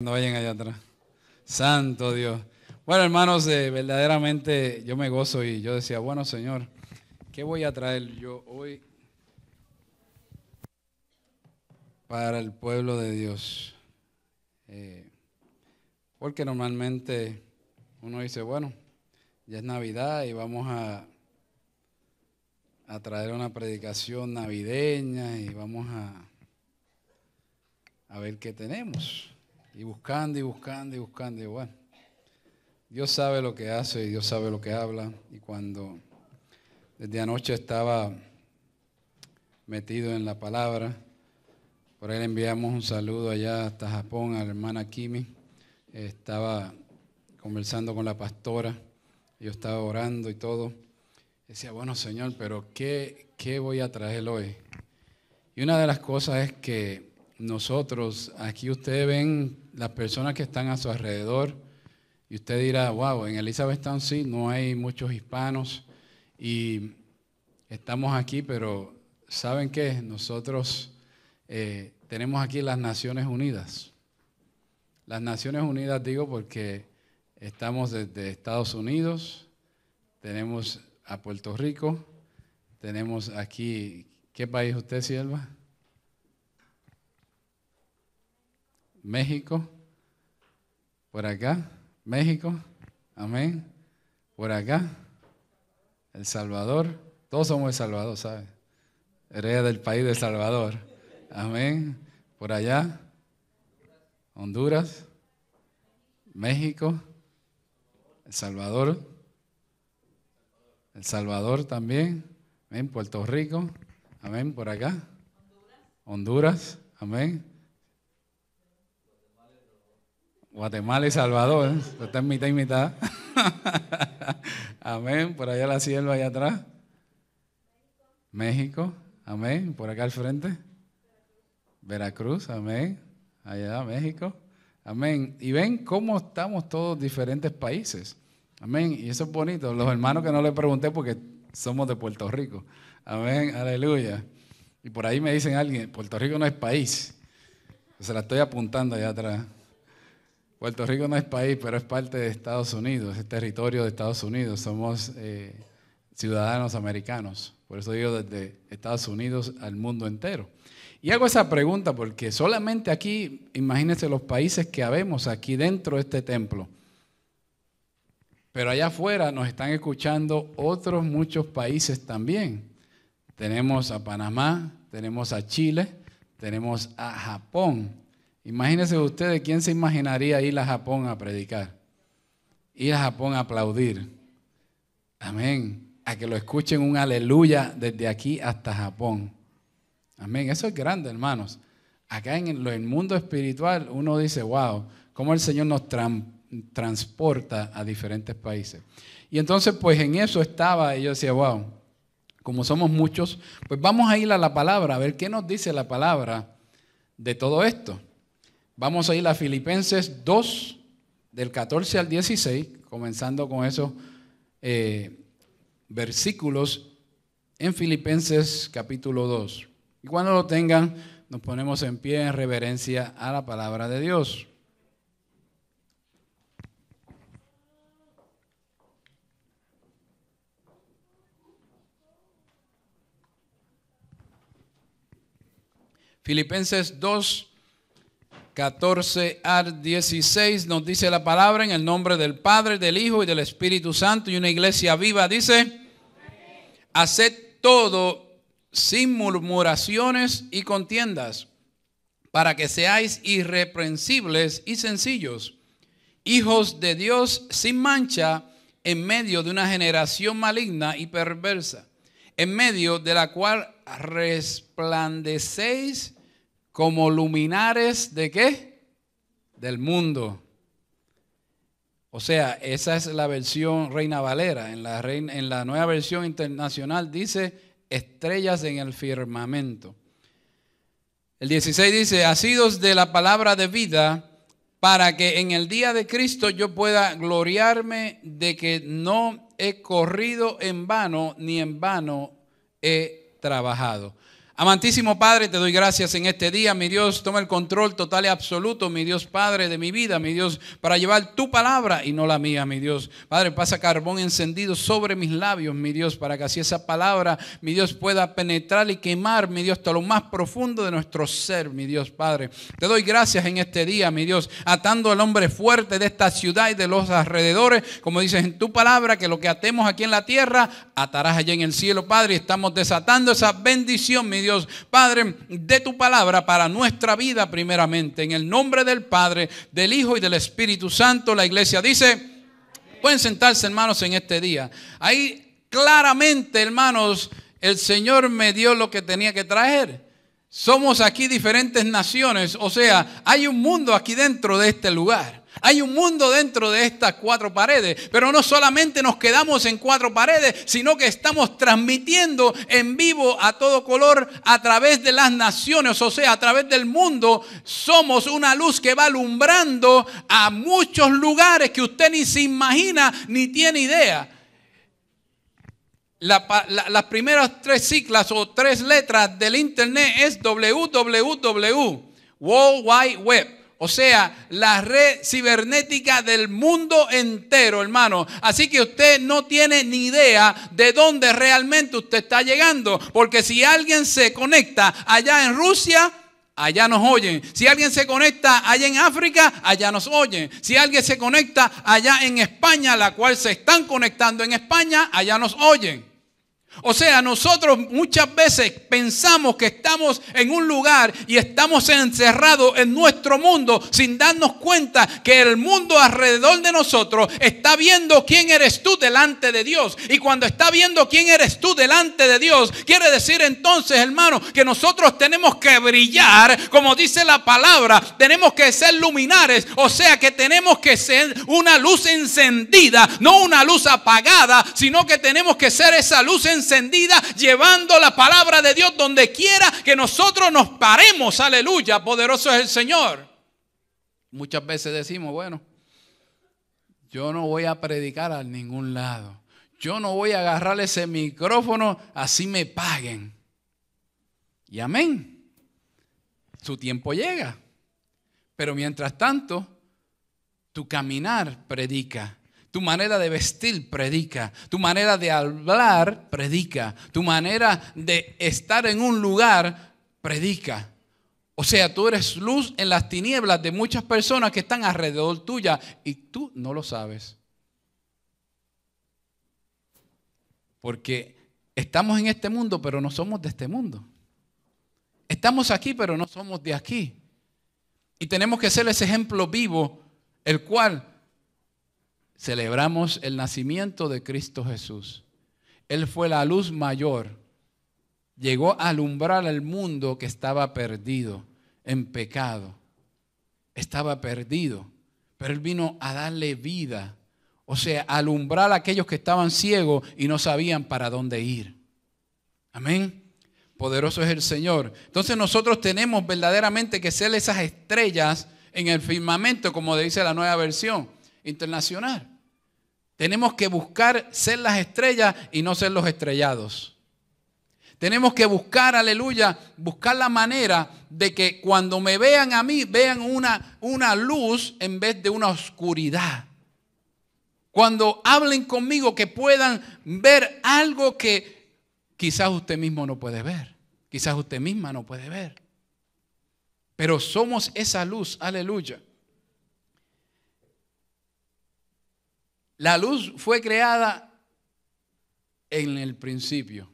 No vayan allá atrás. Santo Dios. Bueno, hermanos, eh, verdaderamente yo me gozo y yo decía, bueno, Señor, ¿qué voy a traer yo hoy para el pueblo de Dios? Eh, porque normalmente uno dice, bueno, ya es Navidad y vamos a, a traer una predicación navideña y vamos a, a ver qué tenemos. Y buscando y buscando y buscando. Y Dios sabe lo que hace y Dios sabe lo que habla. Y cuando desde anoche estaba metido en la palabra, por ahí enviamos un saludo allá hasta Japón a la hermana Kimi. Estaba conversando con la pastora, yo estaba orando y todo. Decía, bueno Señor, pero ¿qué, qué voy a traer hoy? Y una de las cosas es que nosotros, aquí ustedes ven las personas que están a su alrededor y usted dirá, wow, en Town sí, no hay muchos hispanos y estamos aquí, pero ¿saben qué? Nosotros eh, tenemos aquí las Naciones Unidas. Las Naciones Unidas digo porque estamos desde Estados Unidos, tenemos a Puerto Rico, tenemos aquí, ¿qué país usted, Silva? México, por acá, México, amén, por acá, El Salvador, todos somos El Salvador, ¿sabes? Hereda del país de El Salvador, amén, por allá, Honduras, México, El Salvador, El Salvador también, Puerto Rico, amén, por acá, Honduras, amén Guatemala y Salvador, ¿eh? está en mitad y mitad. amén, por allá la sierva, allá atrás. México, amén, por acá al frente. Veracruz, amén, allá México, amén. Y ven cómo estamos todos diferentes países, amén. Y eso es bonito, los hermanos que no le pregunté porque somos de Puerto Rico, amén, aleluya. Y por ahí me dicen alguien, Puerto Rico no es país. Se la estoy apuntando allá atrás. Puerto Rico no es país, pero es parte de Estados Unidos, es territorio de Estados Unidos. Somos eh, ciudadanos americanos. Por eso digo desde Estados Unidos al mundo entero. Y hago esa pregunta porque solamente aquí, imagínense los países que habemos aquí dentro de este templo. Pero allá afuera nos están escuchando otros muchos países también. Tenemos a Panamá, tenemos a Chile, tenemos a Japón, Imagínense ustedes quién se imaginaría ir a Japón a predicar, ir a Japón a aplaudir. Amén. A que lo escuchen un aleluya desde aquí hasta Japón. Amén. Eso es grande, hermanos. Acá en el mundo espiritual uno dice, wow, cómo el Señor nos transporta a diferentes países. Y entonces, pues en eso estaba, y yo decía, wow, como somos muchos, pues vamos a ir a la palabra, a ver qué nos dice la palabra de todo esto. Vamos a ir a Filipenses 2, del 14 al 16, comenzando con esos eh, versículos en Filipenses capítulo 2. Y cuando lo tengan, nos ponemos en pie en reverencia a la palabra de Dios. Filipenses 2, 14 al 16 nos dice la palabra en el nombre del Padre, del Hijo y del Espíritu Santo y una iglesia viva dice, haced todo sin murmuraciones y contiendas para que seáis irreprensibles y sencillos, hijos de Dios sin mancha en medio de una generación maligna y perversa, en medio de la cual resplandecéis como luminares de qué? Del mundo. O sea, esa es la versión Reina Valera. En la, en la nueva versión internacional dice estrellas en el firmamento. El 16 dice, sido de la palabra de vida, para que en el día de Cristo yo pueda gloriarme de que no he corrido en vano, ni en vano he trabajado. Amantísimo Padre, te doy gracias en este día, mi Dios, toma el control total y absoluto, mi Dios Padre, de mi vida, mi Dios, para llevar tu palabra y no la mía, mi Dios. Padre, pasa carbón encendido sobre mis labios, mi Dios, para que así esa palabra, mi Dios, pueda penetrar y quemar, mi Dios, hasta lo más profundo de nuestro ser, mi Dios Padre. Te doy gracias en este día, mi Dios, atando al hombre fuerte de esta ciudad y de los alrededores, como dices en tu palabra, que lo que atemos aquí en la tierra, atarás allá en el cielo, Padre, y estamos desatando esa bendición, mi Dios Dios. Padre, de tu palabra para nuestra vida primeramente. En el nombre del Padre, del Hijo y del Espíritu Santo, la iglesia dice, pueden sentarse hermanos en este día. Ahí claramente hermanos, el Señor me dio lo que tenía que traer. Somos aquí diferentes naciones, o sea, hay un mundo aquí dentro de este lugar. Hay un mundo dentro de estas cuatro paredes, pero no solamente nos quedamos en cuatro paredes, sino que estamos transmitiendo en vivo a todo color a través de las naciones, o sea, a través del mundo. Somos una luz que va alumbrando a muchos lugares que usted ni se imagina ni tiene idea. las primeras tres ciclas o tres letras del Internet es WWW, World Wide Web o sea, la red cibernética del mundo entero, hermano. Así que usted no tiene ni idea de dónde realmente usted está llegando, porque si alguien se conecta allá en Rusia, allá nos oyen. Si alguien se conecta allá en África, allá nos oyen. Si alguien se conecta allá en España, la cual se están conectando en España, allá nos oyen. O sea, nosotros muchas veces pensamos que estamos en un lugar y estamos encerrados en nuestro mundo sin darnos cuenta que el mundo alrededor de nosotros está viendo quién eres tú delante de Dios. Y cuando está viendo quién eres tú delante de Dios, quiere decir entonces, hermano, que nosotros tenemos que brillar, como dice la palabra, tenemos que ser luminares, o sea que tenemos que ser una luz encendida, no una luz apagada, sino que tenemos que ser esa luz encendida encendida, llevando la palabra de Dios donde quiera que nosotros nos paremos. Aleluya, poderoso es el Señor. Muchas veces decimos, bueno, yo no voy a predicar a ningún lado. Yo no voy a agarrar ese micrófono, así me paguen. Y amén. Su tiempo llega. Pero mientras tanto, tu caminar predica tu manera de vestir predica. Tu manera de hablar predica. Tu manera de estar en un lugar predica. O sea, tú eres luz en las tinieblas de muchas personas que están alrededor tuya y tú no lo sabes. Porque estamos en este mundo, pero no somos de este mundo. Estamos aquí, pero no somos de aquí. Y tenemos que ser ese ejemplo vivo, el cual celebramos el nacimiento de Cristo Jesús. Él fue la luz mayor. Llegó a alumbrar al mundo que estaba perdido en pecado. Estaba perdido. Pero Él vino a darle vida. O sea, alumbrar a aquellos que estaban ciegos y no sabían para dónde ir. Amén. Poderoso es el Señor. Entonces nosotros tenemos verdaderamente que ser esas estrellas en el firmamento, como dice la nueva versión internacional. Tenemos que buscar ser las estrellas y no ser los estrellados. Tenemos que buscar, aleluya, buscar la manera de que cuando me vean a mí, vean una, una luz en vez de una oscuridad. Cuando hablen conmigo, que puedan ver algo que quizás usted mismo no puede ver, quizás usted misma no puede ver. Pero somos esa luz, aleluya. La luz fue creada en el principio.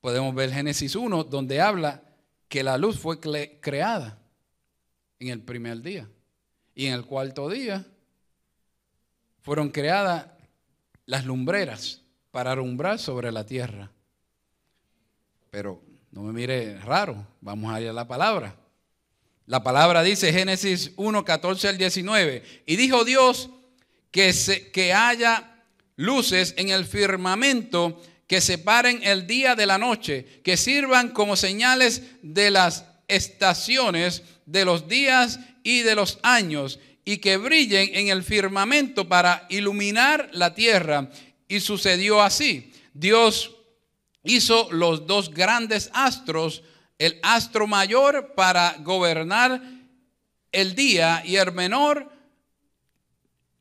Podemos ver Génesis 1, donde habla que la luz fue creada en el primer día. Y en el cuarto día fueron creadas las lumbreras para alumbrar sobre la tierra. Pero no me mire raro, vamos a a la palabra. La palabra dice Génesis 1, 14 al 19. Y dijo Dios, que, se, que haya luces en el firmamento que separen el día de la noche, que sirvan como señales de las estaciones, de los días y de los años, y que brillen en el firmamento para iluminar la tierra. Y sucedió así. Dios hizo los dos grandes astros, el astro mayor para gobernar el día y el menor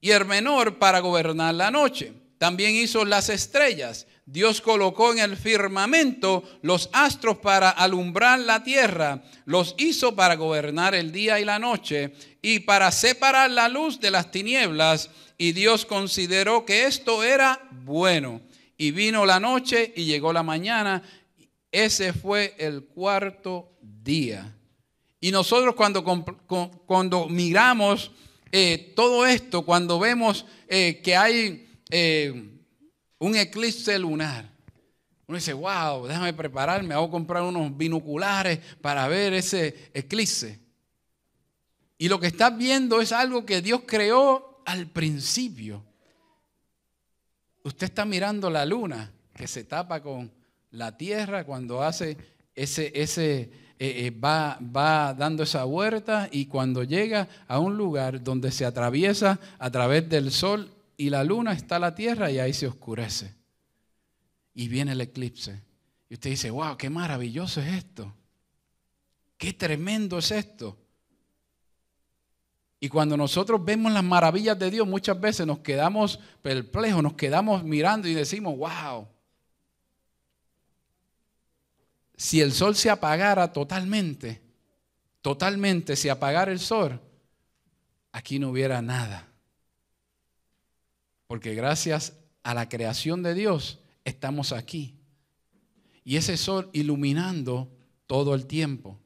y el menor para gobernar la noche. También hizo las estrellas. Dios colocó en el firmamento los astros para alumbrar la tierra, los hizo para gobernar el día y la noche y para separar la luz de las tinieblas. Y Dios consideró que esto era bueno. Y vino la noche y llegó la mañana. Ese fue el cuarto día. Y nosotros cuando, cuando miramos eh, todo esto cuando vemos eh, que hay eh, un eclipse lunar. Uno dice, wow, déjame prepararme, hago comprar unos binoculares para ver ese eclipse. Y lo que estás viendo es algo que Dios creó al principio. Usted está mirando la luna que se tapa con la tierra cuando hace ese, ese, eh, eh, va, va dando esa vuelta y cuando llega a un lugar donde se atraviesa a través del sol y la luna está la tierra y ahí se oscurece. Y viene el eclipse. Y usted dice, wow, qué maravilloso es esto. Qué tremendo es esto. Y cuando nosotros vemos las maravillas de Dios, muchas veces nos quedamos perplejos, nos quedamos mirando y decimos, wow, si el sol se apagara totalmente, totalmente, si apagara el sol, aquí no hubiera nada. Porque gracias a la creación de Dios estamos aquí. Y ese sol iluminando todo el tiempo.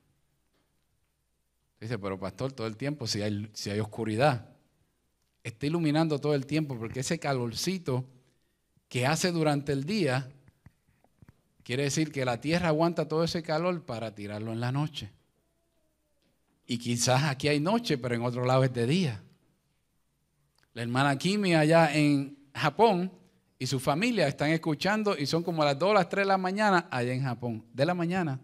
Dice, pero pastor, todo el tiempo si hay, si hay oscuridad. Está iluminando todo el tiempo porque ese calorcito que hace durante el día Quiere decir que la tierra aguanta todo ese calor para tirarlo en la noche. Y quizás aquí hay noche, pero en otro lado es de día. La hermana Kimi allá en Japón y su familia están escuchando y son como a las 2 o las 3 de la mañana allá en Japón, de la mañana.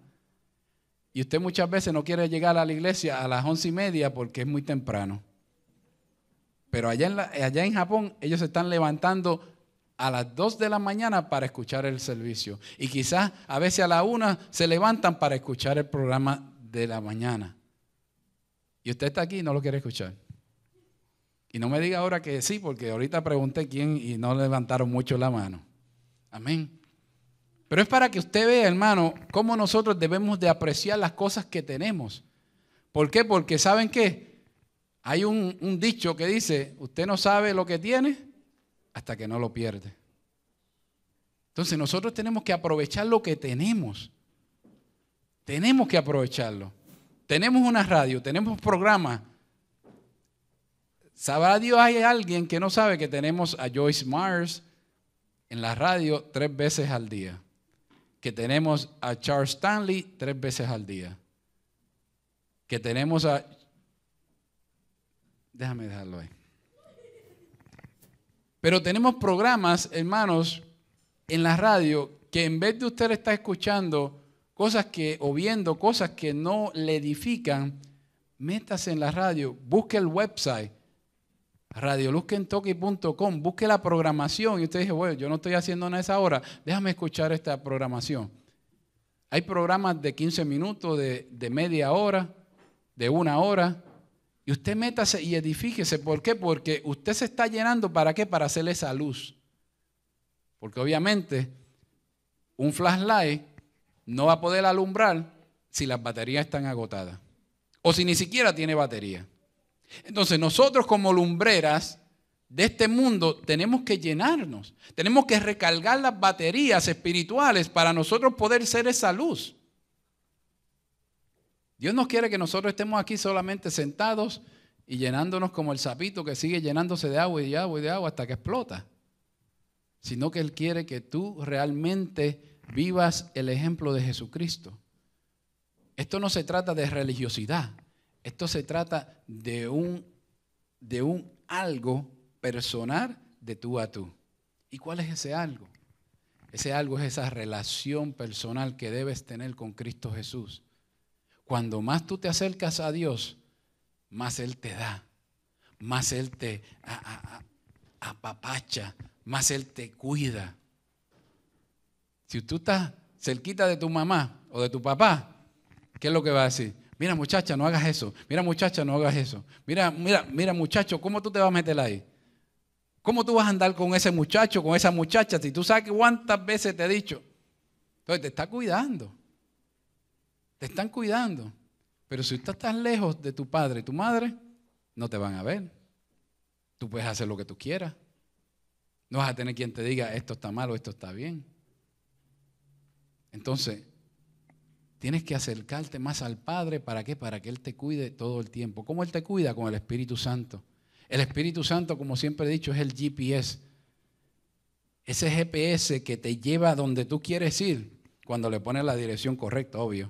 Y usted muchas veces no quiere llegar a la iglesia a las once y media porque es muy temprano. Pero allá en, allá en Japón ellos se están levantando a las 2 de la mañana para escuchar el servicio. Y quizás a veces a la 1 se levantan para escuchar el programa de la mañana. Y usted está aquí y no lo quiere escuchar. Y no me diga ahora que sí, porque ahorita pregunté quién y no levantaron mucho la mano. Amén. Pero es para que usted vea, hermano, cómo nosotros debemos de apreciar las cosas que tenemos. ¿Por qué? Porque ¿saben qué? Hay un dicho que dice, usted no sabe lo que tiene hasta que no lo pierde. Entonces nosotros tenemos que aprovechar lo que tenemos. Tenemos que aprovecharlo. Tenemos una radio, tenemos programas. Sabrá Dios, hay alguien que no sabe que tenemos a Joyce Myers en la radio tres veces al día. Que tenemos a Charles Stanley tres veces al día. Que tenemos a... Déjame dejarlo ahí. Pero tenemos programas, hermanos, en la radio que en vez de usted estar escuchando cosas que o viendo cosas que no le edifican, métase en la radio, busque el website radioluzquentoque.com, busque la programación y usted dice, bueno, yo no estoy haciendo nada a esa hora, déjame escuchar esta programación. Hay programas de 15 minutos, de media hora, de una hora, y usted métase y edifíquese. ¿Por qué? Porque usted se está llenando para qué? Para hacerle esa luz. Porque obviamente un flashlight no va a poder alumbrar si las baterías están agotadas. O si ni siquiera tiene batería. Entonces nosotros como lumbreras de este mundo tenemos que llenarnos. Tenemos que recargar las baterías espirituales para nosotros poder ser esa luz. Dios no quiere que nosotros estemos aquí solamente sentados y llenándonos como el sapito que sigue llenándose de agua y de agua y de agua hasta que explota, sino que Él quiere que tú realmente vivas el ejemplo de Jesucristo. Esto no se trata de religiosidad, esto se trata de un, de un algo personal de tú a tú. ¿Y cuál es ese algo? Ese algo es esa relación personal que debes tener con Cristo Jesús. Cuando más tú te acercas a Dios, más Él te da, más Él te apapacha, más Él te cuida. Si tú estás cerquita de tu mamá o de tu papá, ¿qué es lo que va a decir? Mira muchacha, no hagas eso. Mira muchacha, no hagas eso. Mira, mira, mira muchacho, ¿cómo tú te vas a meter ahí? ¿Cómo tú vas a andar con ese muchacho, con esa muchacha, si tú sabes cuántas veces te he dicho? Entonces te está cuidando. Te están cuidando. Pero si tú estás lejos de tu padre y tu madre, no te van a ver. Tú puedes hacer lo que tú quieras. No vas a tener quien te diga esto está mal o esto está bien. Entonces, tienes que acercarte más al Padre. ¿Para qué? Para que Él te cuide todo el tiempo. ¿Cómo Él te cuida? Con el Espíritu Santo. El Espíritu Santo, como siempre he dicho, es el GPS. Ese GPS que te lleva a donde tú quieres ir, cuando le pones la dirección correcta, obvio.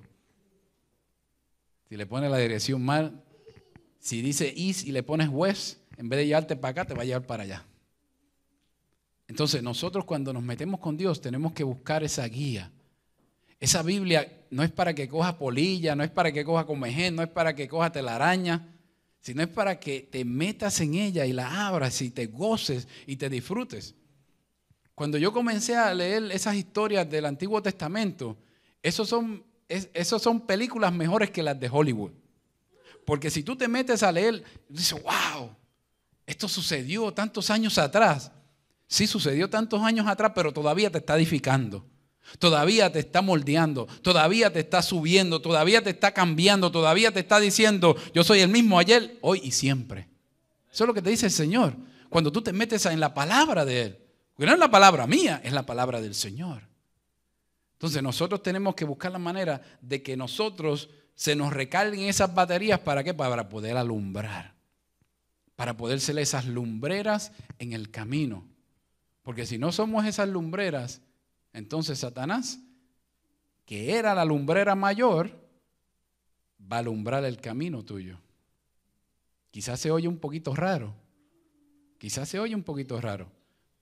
Si le pones la dirección mal, si dice is y le pones west, en vez de llevarte para acá, te va a llevar para allá. Entonces nosotros cuando nos metemos con Dios tenemos que buscar esa guía. Esa Biblia no es para que coja polilla, no es para que coja comején, no es para que coja telaraña, sino es para que te metas en ella y la abras y te goces y te disfrutes. Cuando yo comencé a leer esas historias del Antiguo Testamento, esos son es, esos son películas mejores que las de Hollywood. Porque si tú te metes a leer, dices, wow, esto sucedió tantos años atrás. Sí, sucedió tantos años atrás, pero todavía te está edificando. Todavía te está moldeando, todavía te está subiendo, todavía te está cambiando, todavía te está diciendo, yo soy el mismo ayer, hoy y siempre. Eso es lo que te dice el Señor. Cuando tú te metes en la palabra de Él, porque no es la palabra mía, es la palabra del Señor. Entonces nosotros tenemos que buscar la manera de que nosotros se nos recarguen esas baterías para qué? Para poder alumbrar, para poder ser esas lumbreras en el camino. Porque si no somos esas lumbreras, entonces Satanás, que era la lumbrera mayor, va a alumbrar el camino tuyo. Quizás se oye un poquito raro, quizás se oye un poquito raro,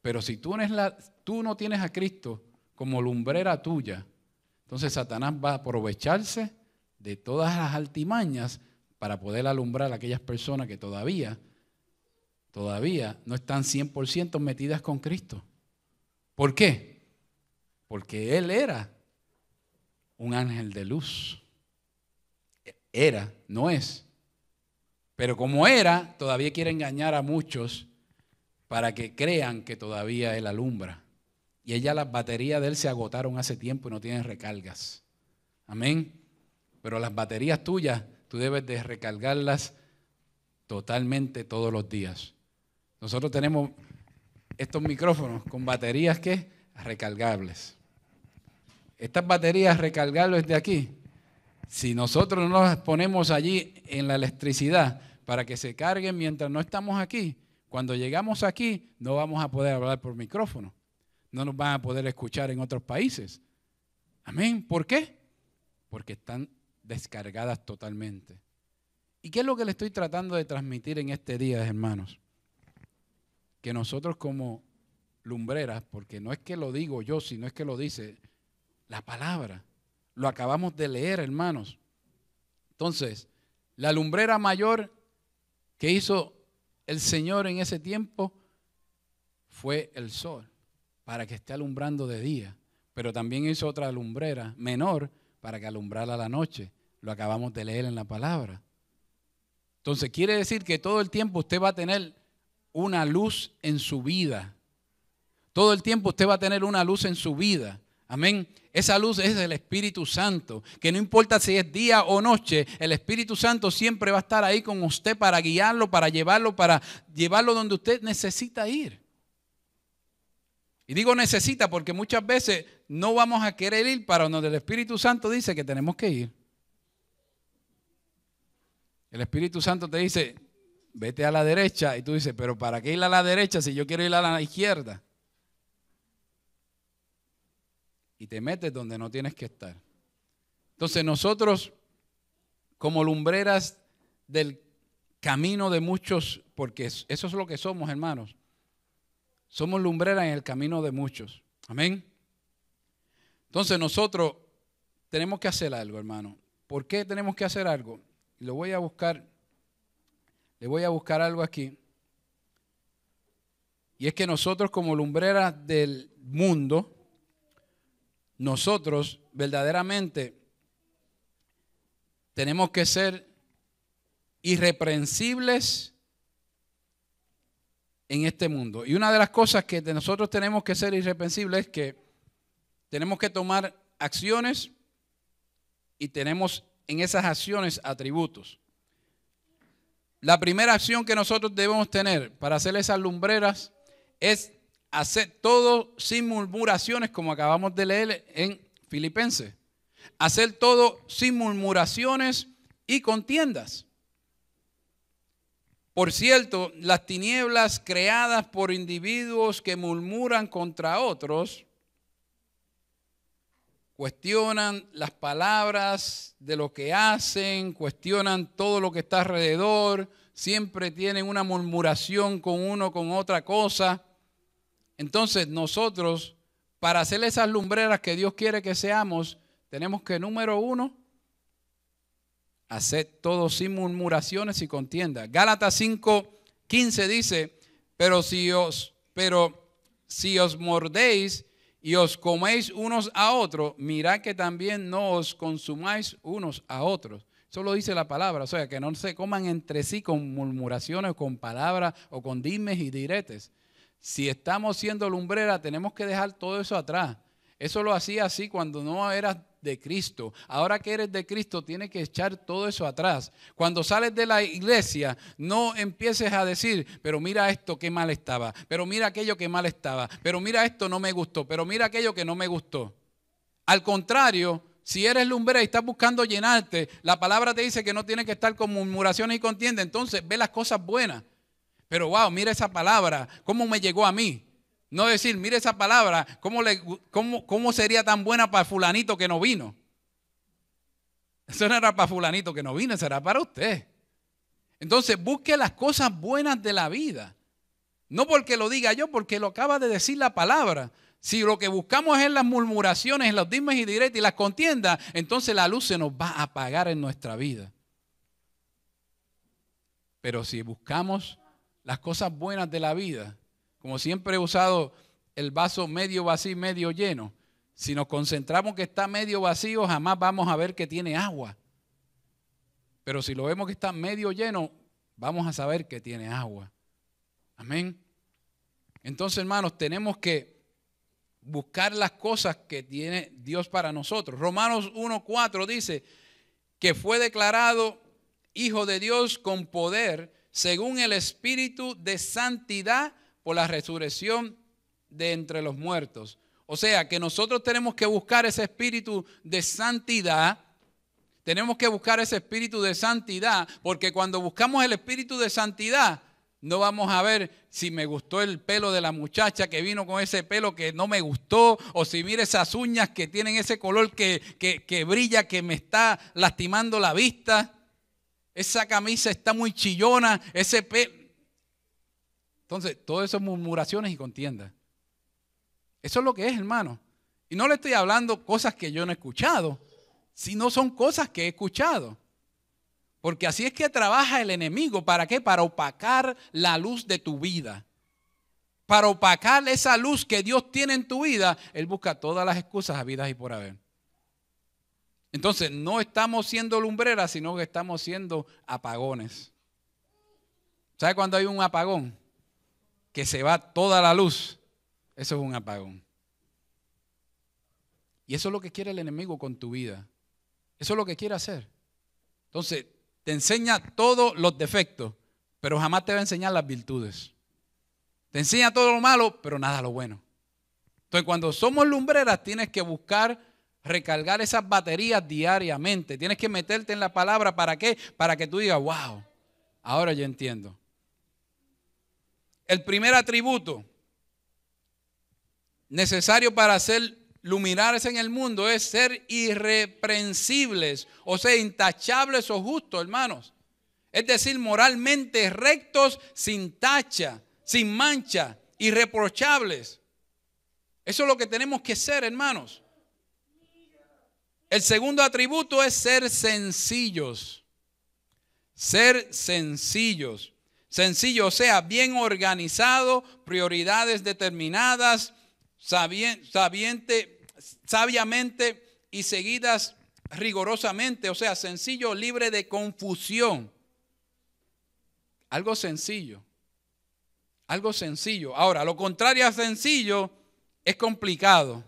pero si tú no, la, tú no tienes a Cristo, como lumbrera tuya, entonces Satanás va a aprovecharse de todas las altimañas para poder alumbrar a aquellas personas que todavía, todavía no están 100% metidas con Cristo. ¿Por qué? Porque Él era un ángel de luz. Era, no es. Pero como era, todavía quiere engañar a muchos para que crean que todavía Él alumbra. Y ella, las baterías de él se agotaron hace tiempo y no tienen recargas. Amén. Pero las baterías tuyas, tú debes de recargarlas totalmente todos los días. Nosotros tenemos estos micrófonos con baterías que recargables. Estas baterías recargables de aquí, si nosotros no las ponemos allí en la electricidad para que se carguen mientras no estamos aquí, cuando llegamos aquí no vamos a poder hablar por micrófono no nos van a poder escuchar en otros países. Amén. ¿Por qué? Porque están descargadas totalmente. ¿Y qué es lo que le estoy tratando de transmitir en este día, hermanos? Que nosotros como lumbreras, porque no es que lo digo yo, sino es que lo dice la palabra. Lo acabamos de leer, hermanos. Entonces, la lumbrera mayor que hizo el Señor en ese tiempo fue el sol para que esté alumbrando de día, pero también hizo otra lumbrera menor para que alumbrara la noche. Lo acabamos de leer en la palabra. Entonces quiere decir que todo el tiempo usted va a tener una luz en su vida. Todo el tiempo usted va a tener una luz en su vida. Amén. Esa luz es el Espíritu Santo, que no importa si es día o noche, el Espíritu Santo siempre va a estar ahí con usted para guiarlo, para llevarlo, para llevarlo donde usted necesita ir. Y digo necesita porque muchas veces no vamos a querer ir para donde el Espíritu Santo dice que tenemos que ir. El Espíritu Santo te dice, vete a la derecha y tú dices, pero ¿para qué ir a la derecha si yo quiero ir a la izquierda? Y te metes donde no tienes que estar. Entonces nosotros, como lumbreras del camino de muchos, porque eso es lo que somos, hermanos, somos lumbreras en el camino de muchos. Amén. Entonces nosotros tenemos que hacer algo, hermano. ¿Por qué tenemos que hacer algo? Lo voy a buscar. Le voy a buscar algo aquí. Y es que nosotros como lumbreras del mundo, nosotros verdaderamente tenemos que ser irreprensibles en este mundo. Y una de las cosas que nosotros tenemos que ser irrepensibles es que tenemos que tomar acciones y tenemos en esas acciones atributos. La primera acción que nosotros debemos tener para hacer esas lumbreras es hacer todo sin murmuraciones, como acabamos de leer en Filipenses. Hacer todo sin murmuraciones y contiendas. Por cierto, las tinieblas creadas por individuos que murmuran contra otros, cuestionan las palabras de lo que hacen, cuestionan todo lo que está alrededor, siempre tienen una murmuración con uno, con otra cosa. Entonces nosotros, para hacer esas lumbreras que Dios quiere que seamos, tenemos que, número uno, haced todo sin murmuraciones y contiendas. Gálatas 5, 15 dice, pero si os, pero si os mordéis y os coméis unos a otros, mirad que también no os consumáis unos a otros. Eso lo dice la palabra, o sea, que no se coman entre sí con murmuraciones, con palabras o con dimes y diretes. Si estamos siendo lumbrera, tenemos que dejar todo eso atrás. Eso lo hacía así cuando no eras de Cristo. Ahora que eres de Cristo, tienes que echar todo eso atrás. Cuando sales de la iglesia, no empieces a decir, pero mira esto que mal estaba, pero mira aquello que mal estaba, pero mira esto no me gustó, pero mira aquello que no me gustó. Al contrario, si eres lumbrera y estás buscando llenarte, la palabra te dice que no tienes que estar con murmuraciones y contienda, entonces ve las cosas buenas. Pero wow, mira esa palabra, cómo me llegó a mí. No decir, mire esa palabra, ¿cómo, sería tan buena para fulanito que no vino? Eso no era para fulanito que no vino, será para usted. Entonces busque las cosas buenas de la vida. No porque lo diga yo, porque lo acaba de decir la palabra. Si lo que buscamos es las murmuraciones, los dimes y directos y las contiendas, entonces la luz se nos va a apagar en nuestra vida. Pero si buscamos las cosas buenas de la vida, como siempre he usado el vaso medio vacío, medio lleno. Si nos concentramos que está medio vacío, jamás vamos a ver que tiene agua. Pero si lo vemos que está medio lleno, vamos a saber que tiene agua. Amén. Entonces, hermanos, tenemos que buscar las cosas que tiene Dios para nosotros. Romanos 1.4 dice que fue declarado hijo de Dios con poder según el Espíritu de santidad por la resurrección de entre los muertos. O sea que nosotros tenemos que buscar ese espíritu de santidad. Tenemos que buscar ese espíritu de santidad, porque cuando buscamos el espíritu de santidad, no vamos a ver si me gustó el pelo de la muchacha que vino con ese pelo que no me gustó, o si mire esas uñas que tienen ese color que, que, que brilla, que me está lastimando la vista. Esa camisa está muy chillona, ese pelo. Entonces, todo eso es murmuraciones y contiendas. Eso es lo que es, hermano. Y no le estoy hablando cosas que yo no he escuchado, sino son cosas que he escuchado. Porque así es que trabaja el enemigo. ¿Para qué? Para opacar la luz de tu vida. Para opacar esa luz que Dios tiene en tu vida, Él busca todas las excusas habidas y por haber. Entonces, no estamos siendo lumbreras, sino que estamos siendo apagones. ¿Sabe cuando hay un apagón? que se va toda la luz, eso es un apagón. Y eso es lo que quiere el enemigo con tu vida. Eso es lo que quiere hacer. Entonces, te enseña todos los defectos, pero jamás te va a enseñar las virtudes. Te enseña todo lo malo, pero nada lo bueno. Entonces, cuando somos lumbreras, tienes que buscar recargar esas baterías diariamente. Tienes que meterte en la palabra. ¿Para qué? Para que tú digas, wow, ahora yo entiendo. El primer atributo necesario para ser luminares en el mundo es ser irreprensibles, o sea, intachables o justos, hermanos. Es decir, moralmente rectos, sin tacha, sin mancha, irreprochables. Eso es lo que tenemos que ser, hermanos. El segundo atributo es ser sencillos. Ser sencillos. Sencillo, o sea, bien organizado, prioridades determinadas, sabiente, sabiamente y seguidas rigurosamente O sea, sencillo, libre de confusión. Algo sencillo. Algo sencillo. Ahora, lo contrario a sencillo es complicado.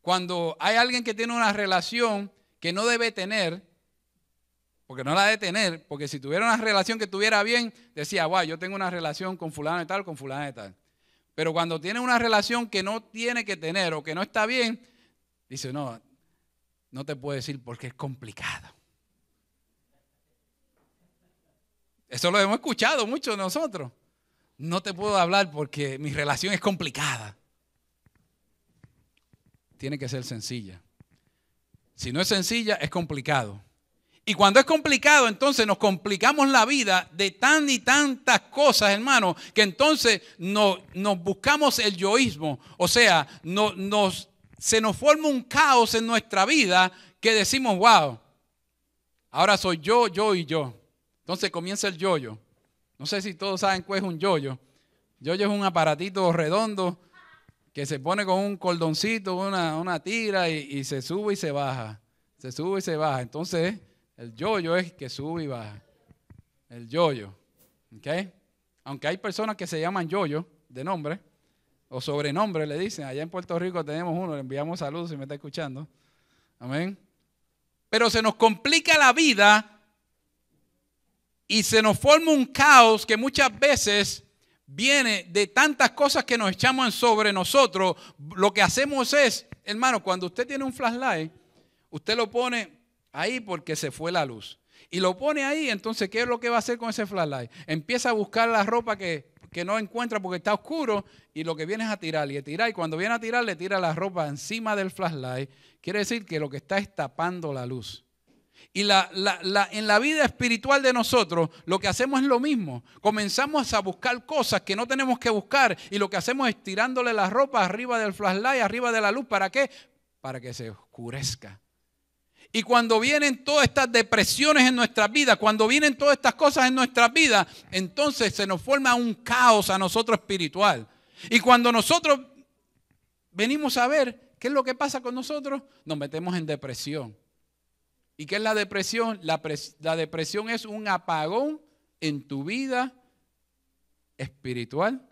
Cuando hay alguien que tiene una relación que no debe tener, porque no la tener, porque si tuviera una relación que estuviera bien, decía, guau, yo tengo una relación con fulano y tal, con fulano y tal. Pero cuando tiene una relación que no tiene que tener o que no está bien, dice, no, no te puedo decir porque es complicado. Eso lo hemos escuchado mucho nosotros. No te puedo hablar porque mi relación es complicada. Tiene que ser sencilla. Si no es sencilla, es complicado. Y cuando es complicado, entonces nos complicamos la vida de tan y tantas cosas, hermano, que entonces nos buscamos el yoísmo. O sea, nos, se nos forma un caos en nuestra vida que decimos, wow, ahora soy yo, yo y yo. Entonces comienza el yoyo. No sé si todos saben qué es un yoyo. Yoyo es un aparatito redondo que se pone con un cordoncito, una, una tira y se sube y se baja. Se sube y se baja. Entonces el yoyo es que sube y baja. El yoyo. ¿Ok? Aunque hay personas que se llaman yoyo de nombre o sobrenombre, le dicen. Allá en Puerto Rico tenemos uno, le enviamos saludos si me está escuchando. Amén. Pero se nos complica la vida y se nos forma un caos que muchas veces viene de tantas cosas que nos echamos sobre nosotros. Lo que hacemos es, hermano, cuando usted tiene un flashlight, usted lo pone ahí porque se fue la luz. Y lo pone ahí, entonces, ¿qué es lo que va a hacer con ese flashlight? Empieza a buscar la ropa que, no encuentra porque está oscuro y lo que viene es a tirar y tirar. Y cuando viene a tirar, le tira la ropa encima del flashlight. Quiere decir que lo que está es tapando la luz. Y en la vida espiritual de nosotros lo que hacemos es lo mismo. Comenzamos a buscar cosas que no tenemos que buscar y lo que hacemos es tirándole la ropa arriba del flashlight, arriba de la luz. ¿Para qué? Para que se oscurezca. Y cuando vienen todas estas depresiones en nuestra vida, cuando vienen todas estas cosas en nuestra vida, entonces se nos forma un caos a nosotros espiritual. Y cuando nosotros venimos a ver qué es lo que pasa con nosotros, nos metemos en depresión. ¿Y qué es la depresión? La, la depresión es un apagón en tu vida espiritual,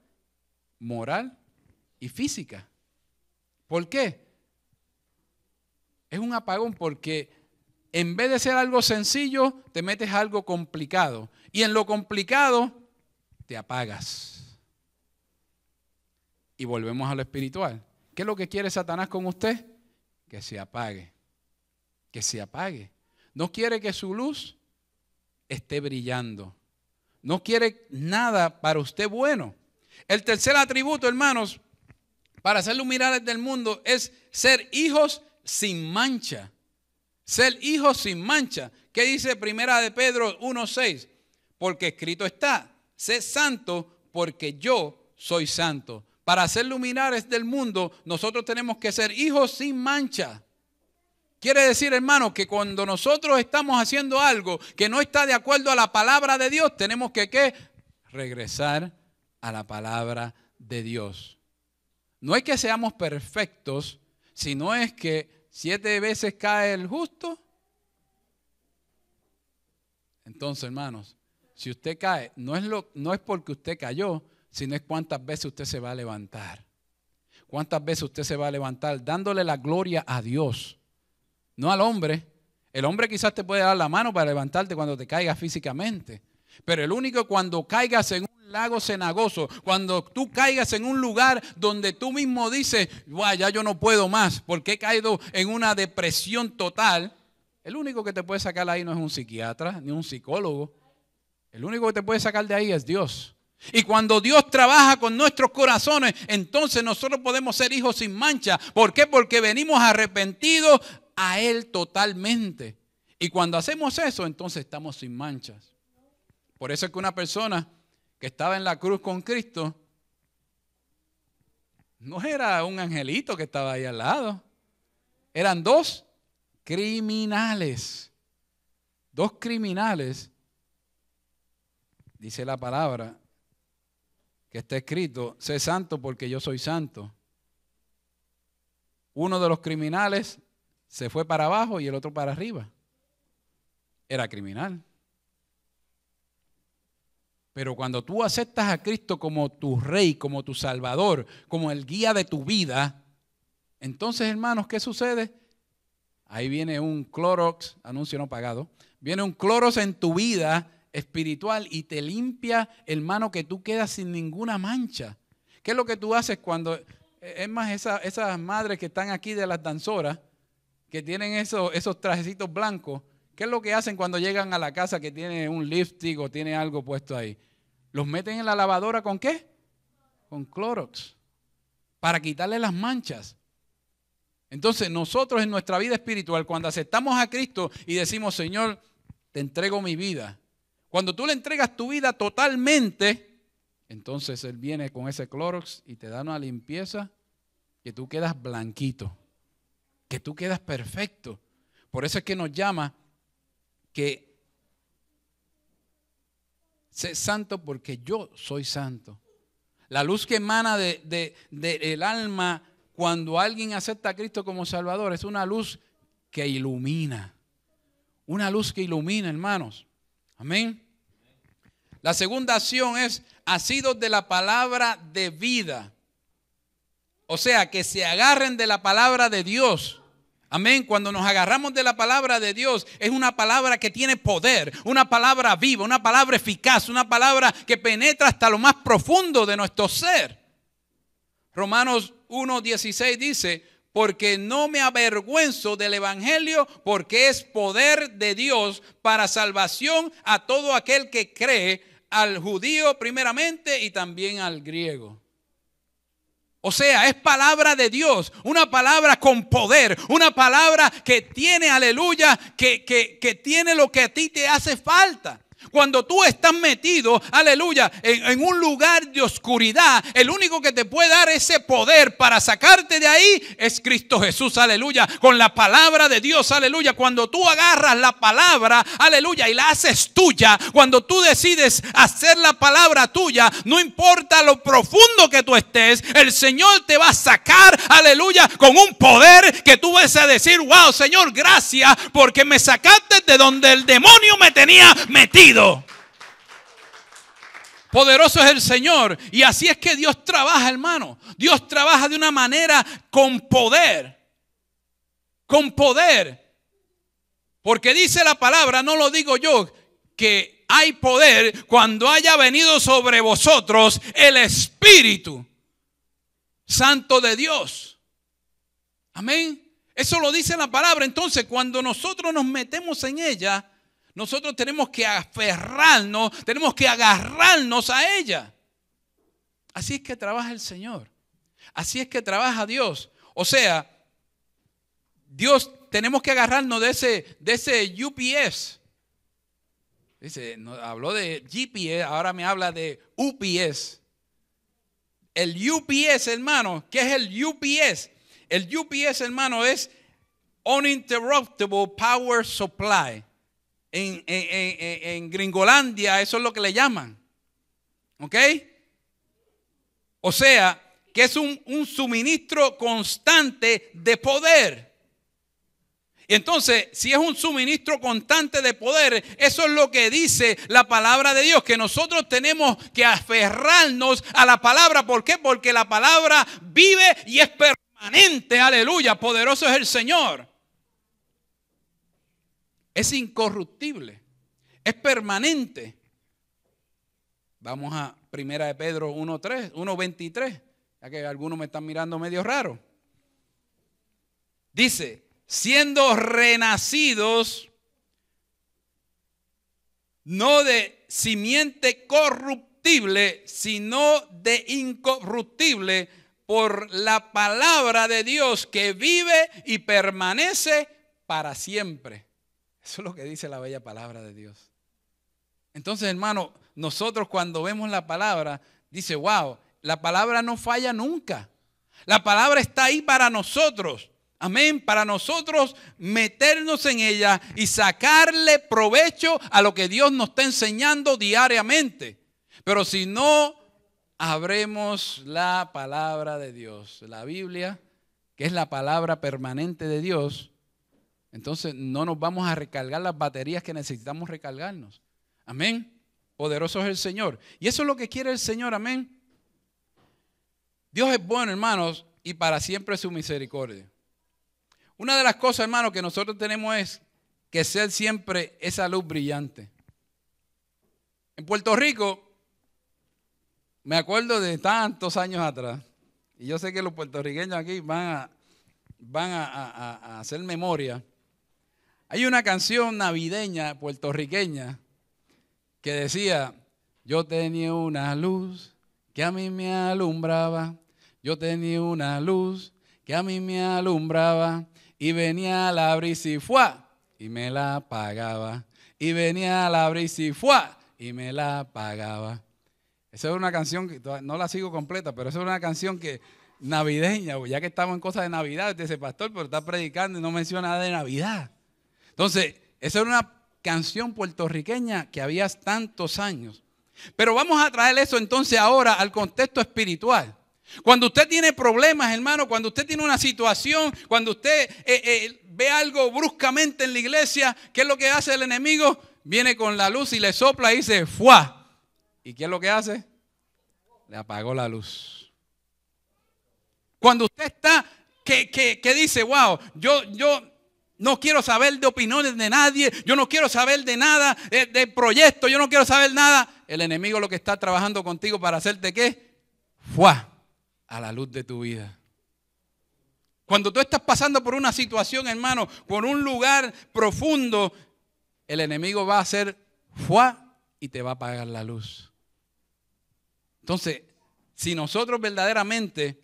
moral y física. ¿Por qué? Es un apagón porque en vez de ser algo sencillo, te metes a algo complicado. Y en lo complicado, te apagas. Y volvemos a lo espiritual. ¿Qué es lo que quiere Satanás con usted? Que se apague. Que se apague. No quiere que su luz esté brillando. No quiere nada para usted bueno. El tercer atributo, hermanos, para ser luminales del mundo, es ser hijos sin mancha. Ser hijo sin mancha. ¿Qué dice Primera de Pedro 1.6? Porque escrito está, sé santo porque yo soy santo. Para ser luminares del mundo, nosotros tenemos que ser hijos sin mancha. Quiere decir, hermano, que cuando nosotros estamos haciendo algo que no está de acuerdo a la palabra de Dios, tenemos que regresar a la palabra de Dios. No es que seamos perfectos, si no es que siete veces cae el justo. Entonces, hermanos, si usted cae, no es, lo, no es porque usted cayó, sino es cuántas veces usted se va a levantar. Cuántas veces usted se va a levantar dándole la gloria a Dios, no al hombre. El hombre quizás te puede dar la mano para levantarte cuando te caigas físicamente, pero el único cuando caigas en lago cenagoso, cuando tú caigas en un lugar donde tú mismo dices, ya yo no puedo más, porque he caído en una depresión total, el único que te puede sacar ahí no es un psiquiatra ni un psicólogo. El único que te puede sacar de ahí es Dios. Y cuando Dios trabaja con nuestros corazones, entonces nosotros podemos ser hijos sin mancha. ¿Por qué? Porque venimos arrepentidos a Él totalmente. Y cuando hacemos eso, entonces estamos sin manchas. Por eso es que una persona que estaba en la cruz con Cristo, no era un angelito que estaba ahí al lado. Eran dos criminales. Dos criminales, dice la palabra que está escrito, sé santo porque yo soy santo. Uno de los criminales se fue para abajo y el otro para arriba. Era criminal. Pero cuando tú aceptas a Cristo como tu rey, como tu salvador, como el guía de tu vida, entonces, hermanos, ¿qué sucede? Ahí viene un Clorox, anuncio no pagado, viene un Clorox en tu vida espiritual y te limpia, hermano, que tú quedas sin ninguna mancha. ¿Qué es lo que tú haces cuando, eh, es más, esas madres que están aquí de las danzoras, que tienen esos trajecitos blancos, ¿Qué es lo que hacen cuando llegan a la casa que tiene un lipstick o tiene algo puesto ahí? Los meten en la lavadora con qué? Con Clorox, para quitarle las manchas. Entonces nosotros en nuestra vida espiritual, cuando aceptamos a Cristo y decimos, Señor, te entrego mi vida, cuando tú le entregas tu vida totalmente, entonces Él viene con ese Clorox y te da una limpieza que tú quedas blanquito, que tú quedas perfecto. Por eso es que nos llama que sé santo porque yo soy santo. La luz que emana del de, alma cuando alguien acepta a Cristo como Salvador es una luz que ilumina. Una luz que ilumina, hermanos. Amén. La segunda acción es ha sido de la palabra de vida. O sea, que se agarren de la palabra de Dios. Amén. Cuando nos agarramos de la palabra de Dios, es una palabra que tiene poder, una palabra viva, una palabra eficaz, una palabra que penetra hasta lo más profundo de nuestro ser. Romanos 1.16 dice, porque no me avergüenzo del Evangelio, porque es poder de Dios para salvación a todo aquel que cree, al judío primeramente y también al griego. O sea, es palabra de Dios, una palabra con poder, una palabra que tiene, aleluya, que, que, tiene lo que a ti te hace falta. Cuando tú estás metido, aleluya, en, un lugar de oscuridad, el único que te puede dar ese poder para sacarte de ahí es Cristo Jesús, aleluya, con la palabra de Dios, aleluya. Cuando tú agarras la palabra, aleluya, y la haces tuya, cuando tú decides hacer la palabra tuya, no importa lo profundo que tú estés, el Señor te va a sacar, aleluya, con un poder que tú vas a decir, wow, Señor, gracias porque me sacaste de donde el demonio me tenía metido. Poderoso es el Señor. Y así es que Dios trabaja, hermano. Dios trabaja de una manera con poder. Con poder. Porque dice la palabra, no lo digo yo, que hay poder cuando haya venido sobre vosotros el Espíritu Santo de Dios. Amén. Eso lo dice la palabra. Entonces, cuando nosotros nos metemos en ella, nosotros tenemos que aferrarnos, tenemos que agarrarnos a ella. Así es que trabaja el Señor. Así es que trabaja Dios. O sea, Dios tenemos que agarrarnos de ese, de ese UPS. Dice, habló de GPS, ahora me habla de UPS. El UPS, hermano, ¿qué es el UPS? El UPS, hermano, es Uninterruptible Power Supply en, Gringolandia, eso es lo que le llaman. ¿Ok? O sea, que es un, un suministro constante de poder. Entonces, si es un suministro constante de poder, eso es lo que dice la palabra de Dios, que nosotros tenemos que aferrarnos a la palabra. ¿Por qué? Porque la palabra vive y es permanente. Aleluya, poderoso es el Señor es incorruptible, es permanente. Vamos a Primera de Pedro 1.3, 1.23, ya que algunos me están mirando medio raro. Dice, siendo renacidos, no de simiente corruptible, sino de incorruptible, por la palabra de Dios que vive y permanece para siempre. Eso es lo que dice la bella palabra de Dios. Entonces, hermano, nosotros cuando vemos la palabra, dice, wow, la palabra no falla nunca. La palabra está ahí para nosotros. Amén, para nosotros meternos en ella y sacarle provecho a lo que Dios nos está enseñando diariamente. Pero si no abremos la palabra de Dios, la Biblia, que es la palabra permanente de Dios, entonces no nos vamos a recargar las baterías que necesitamos recargarnos. Amén. Poderoso es el Señor. Y eso es lo que quiere el Señor. Amén. Dios es bueno, hermanos, y para siempre su misericordia. Una de las cosas, hermanos, que nosotros tenemos es que ser siempre esa luz brillante. En Puerto Rico, me acuerdo de tantos años atrás, y yo sé que los puertorriqueños aquí van van a, a hacer memoria hay una canción navideña puertorriqueña que decía, yo tenía una luz que a mí me alumbraba, yo tenía una luz que a mí me alumbraba y venía la brisa y me la apagaba y venía la brisa y me la apagaba. Esa es una canción que no la sigo completa, pero es una canción que navideña, ya que estamos en cosas de Navidad, este pastor, pero está predicando y no menciona nada de Navidad. Entonces, esa era una canción puertorriqueña que había tantos años. Pero vamos a traer eso entonces ahora al contexto espiritual. Cuando usted tiene problemas, hermano, cuando usted tiene una situación, cuando usted eh, eh, ve algo bruscamente en la iglesia, ¿qué es lo que hace el enemigo? Viene con la luz y le sopla y dice, ¡fuá! ¿Y qué es lo que hace? Le apagó la luz. Cuando usted está, que, dice, wow, yo, yo, no quiero saber de opiniones de nadie. Yo no quiero saber de nada, de, proyectos. Yo no quiero saber nada. El enemigo lo que está trabajando contigo para hacerte qué? Fua, a la luz de tu vida. Cuando tú estás pasando por una situación, hermano, por un lugar profundo, el enemigo va a hacer fuá y te va a apagar la luz. Entonces, si nosotros verdaderamente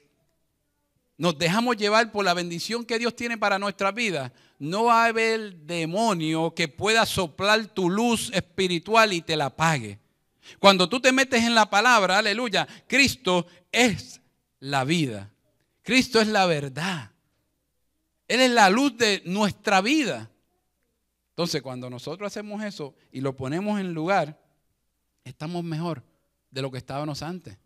nos dejamos llevar por la bendición que Dios tiene para nuestra vida, no va a haber demonio que pueda soplar tu luz espiritual y te la apague. Cuando tú te metes en la palabra, aleluya, Cristo es la vida. Cristo es la verdad. Él es la luz de nuestra vida. Entonces, cuando nosotros hacemos eso y lo ponemos en lugar, estamos mejor de lo que estábamos antes.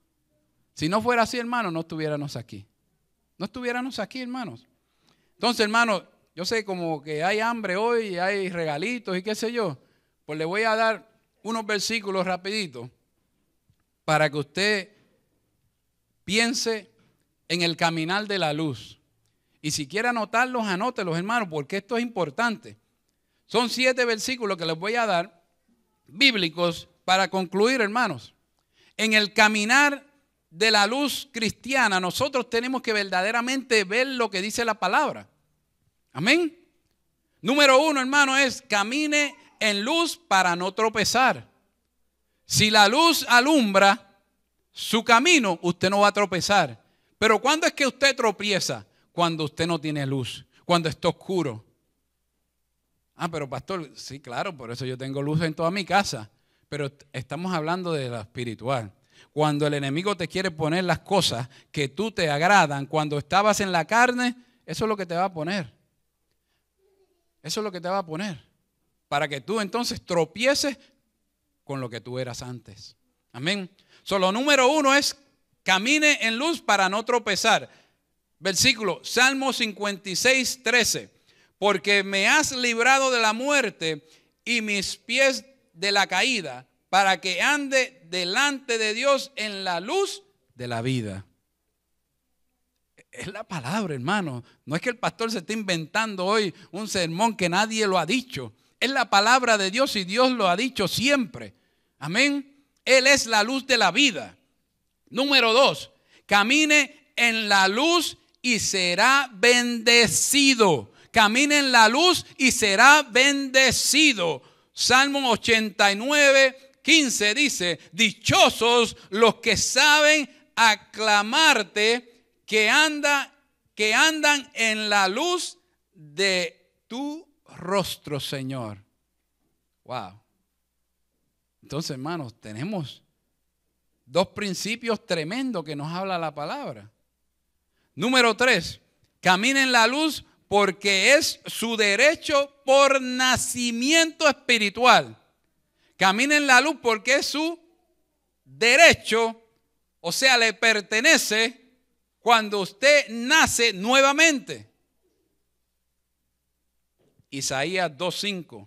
Si no fuera así, hermano, no estuviéramos aquí. No estuviéramos aquí, hermanos. Entonces, hermanos, yo sé como que hay hambre hoy, hay regalitos y qué sé yo. Pues le voy a dar unos versículos rapidito para que usted piense en el caminar de la luz. Y si quiere anotarlos, anótelos, hermanos, porque esto es importante. Son siete versículos que les voy a dar, bíblicos, para concluir, hermanos. En el caminar de la luz cristiana, nosotros tenemos que verdaderamente ver lo que dice la palabra. Amén. Número uno, hermano, es camine en luz para no tropezar. Si la luz alumbra su camino, usted no va a tropezar. Pero ¿cuándo es que usted tropieza? Cuando usted no tiene luz, cuando está oscuro. Ah, pero pastor, sí, claro, por eso yo tengo luz en toda mi casa. Pero estamos hablando de la espiritual. Cuando el enemigo te quiere poner las cosas que tú te agradan, cuando estabas en la carne, eso es lo que te va a poner. Eso es lo que te va a poner. Para que tú entonces tropieces con lo que tú eras antes. Amén. Solo número uno es camine en luz para no tropezar. Versículo, Salmo 56, 13. Porque me has librado de la muerte y mis pies de la caída para que ande delante de Dios en la luz de la vida. Es la palabra, hermano. No es que el pastor se esté inventando hoy un sermón que nadie lo ha dicho. Es la palabra de Dios y Dios lo ha dicho siempre. Amén. Él es la luz de la vida. Número dos, camine en la luz y será bendecido. Camine en la luz y será bendecido. Salmo 89, 15 dice, dichosos los que saben aclamarte, que, anda, que andan en la luz de tu rostro, Señor. Wow. Entonces, hermanos, tenemos dos principios tremendos que nos habla la palabra. Número tres, camina en la luz porque es su derecho por nacimiento espiritual. Camine en la luz porque es su derecho, o sea, le pertenece cuando usted nace nuevamente. Isaías 2.5.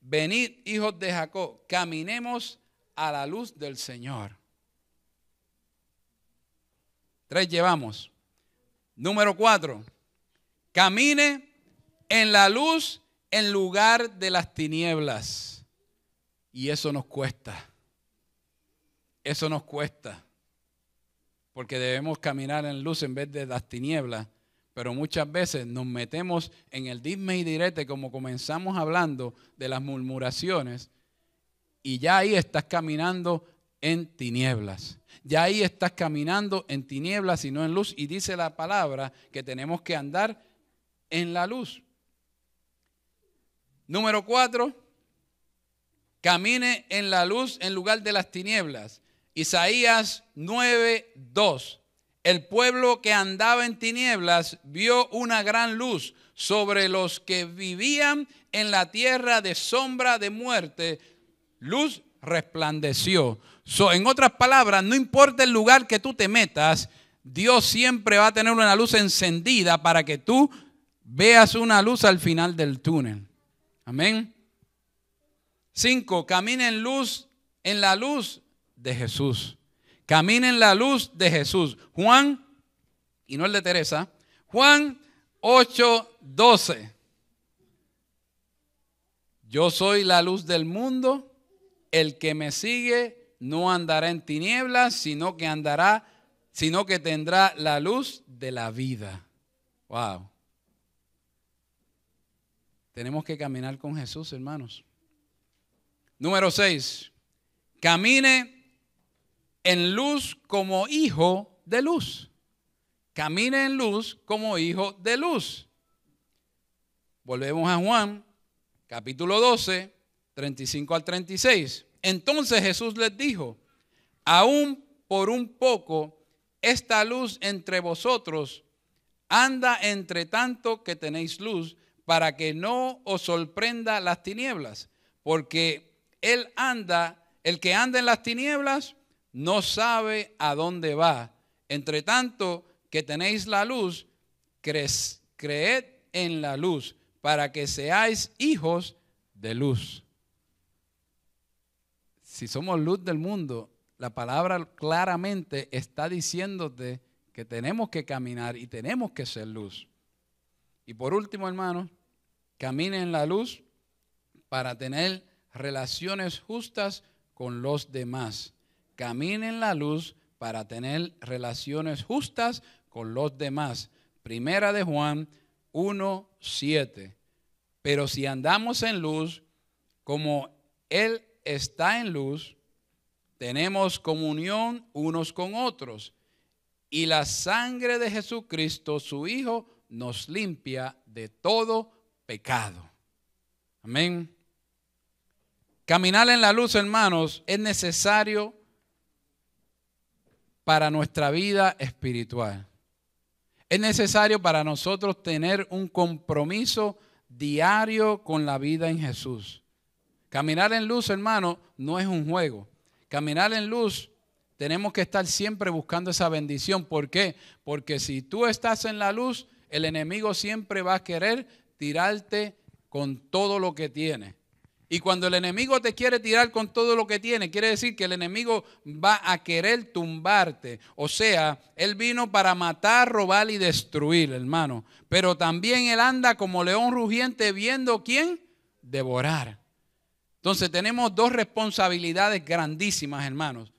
Venid, hijos de Jacob, caminemos a la luz del Señor. Tres llevamos. Número cuatro, camine en la luz en lugar de las tinieblas. Y eso nos cuesta. Eso nos cuesta. Porque debemos caminar en luz en vez de las tinieblas. Pero muchas veces nos metemos en el disme y direte, como comenzamos hablando de las murmuraciones, y ya ahí estás caminando en tinieblas. Ya ahí estás caminando en tinieblas y no en luz. Y dice la palabra que tenemos que andar en la luz. Número cuatro, camine en la luz en lugar de las tinieblas. Isaías 9, 2. El pueblo que andaba en tinieblas vio una gran luz sobre los que vivían en la tierra de sombra de muerte. Luz resplandeció. So, en otras palabras, no importa el lugar que tú te metas, Dios siempre va a tener una luz encendida para que tú veas una luz al final del túnel. Amén. Cinco, camina en luz, en la luz de Jesús. Camina en la luz de Jesús. Juan, y no el de Teresa, Juan 8, 12. Yo soy la luz del mundo. El que me sigue no andará en tinieblas, sino que andará, sino que tendrá la luz de la vida. Wow. Tenemos que caminar con Jesús, hermanos. Número 6. Camine en luz como hijo de luz. Camine en luz como hijo de luz. Volvemos a Juan, capítulo 12, 35 al 36. Entonces Jesús les dijo, aún por un poco esta luz entre vosotros anda entre tanto que tenéis luz, para que no os sorprenda las tinieblas, porque él anda, el que anda en las tinieblas no sabe a dónde va. Entre tanto que tenéis la luz, creed en la luz para que seáis hijos de luz. Si somos luz del mundo, la palabra claramente está diciéndote que tenemos que caminar y tenemos que ser luz. Y por último, hermanos, camine en la luz para tener relaciones justas con los demás. Caminen en la luz para tener relaciones justas con los demás. Primera de Juan 1.7. Pero si andamos en luz, como Él está en luz, tenemos comunión unos con otros. Y la sangre de Jesucristo, su Hijo, nos limpia de todo pecado. Amén. Caminar en la luz, hermanos, es necesario para nuestra vida espiritual. Es necesario para nosotros tener un compromiso diario con la vida en Jesús. Caminar en luz, hermanos, no es un juego. Caminar en luz, tenemos que estar siempre buscando esa bendición. ¿Por qué? Porque si tú estás en la luz, el enemigo siempre va a querer tirarte con todo lo que tiene. Y cuando el enemigo te quiere tirar con todo lo que tiene, quiere decir que el enemigo va a querer tumbarte. O sea, él vino para matar, robar y destruir, hermano. Pero también él anda como león rugiente viendo quién devorar. Entonces tenemos dos responsabilidades grandísimas, hermanos.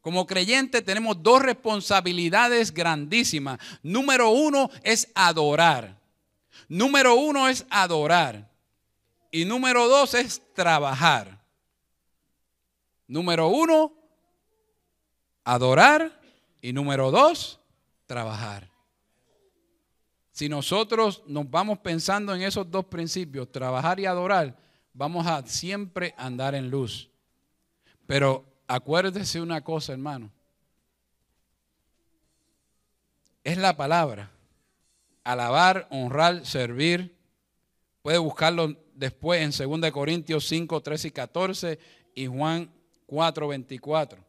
Como creyentes tenemos dos responsabilidades grandísimas. Número uno es adorar. Número uno es adorar. Y número dos es trabajar. Número uno, adorar. Y número dos, trabajar. Si nosotros nos vamos pensando en esos dos principios, trabajar y adorar, vamos a siempre andar en luz. Pero acuérdese una cosa, hermano. Es la palabra. Alabar, honrar, servir. Puede buscarlo después en 2 Corintios 5, 13 y 14 y Juan 4, 24.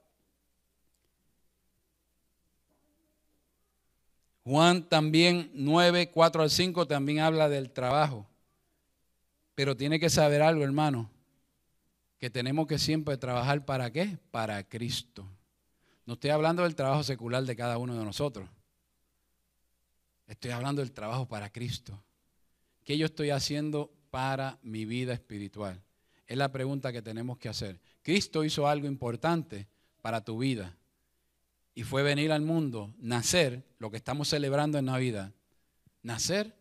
Juan también 9, 4 al 5 también habla del trabajo. Pero tiene que saber algo, hermano, que tenemos que siempre trabajar para qué? Para Cristo. No estoy hablando del trabajo secular de cada uno de nosotros. Estoy hablando del trabajo para Cristo. ¿Qué yo estoy haciendo para mi vida espiritual? Es la pregunta que tenemos que hacer. Cristo hizo algo importante para tu vida y fue venir al mundo, nacer, lo que estamos celebrando en Navidad, nacer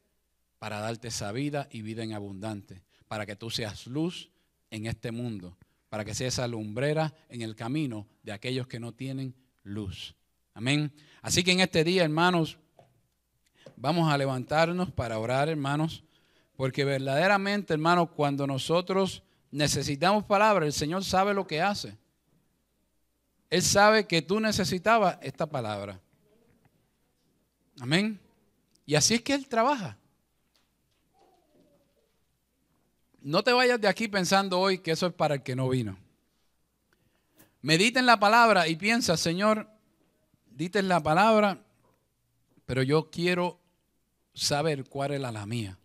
para darte esa vida y vida en abundante, para que tú seas luz en este mundo, para que seas alumbrera en el camino de aquellos que no tienen luz. Amén. Así que en este día, hermanos, vamos a levantarnos para orar, hermanos. Porque verdaderamente, hermano, cuando nosotros necesitamos palabra, el Señor sabe lo que hace. Él sabe que tú necesitabas esta palabra. Amén. Y así es que Él trabaja. No te vayas de aquí pensando hoy que eso es para el que no vino. Medita en la palabra y piensa, Señor, dite la palabra, pero yo quiero saber cuál es la mía.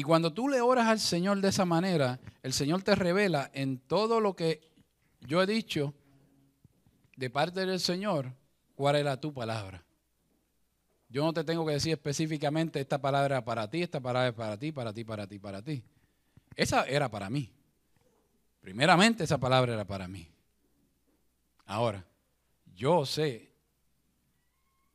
Y cuando tú le oras al Señor de esa manera, el Señor te revela en todo lo que yo he dicho de parte del Señor cuál era tu palabra. Yo no te tengo que decir específicamente esta palabra para ti, esta palabra para ti, para ti, para ti, para ti. Esa era para mí. Primeramente esa palabra era para mí. Ahora, yo sé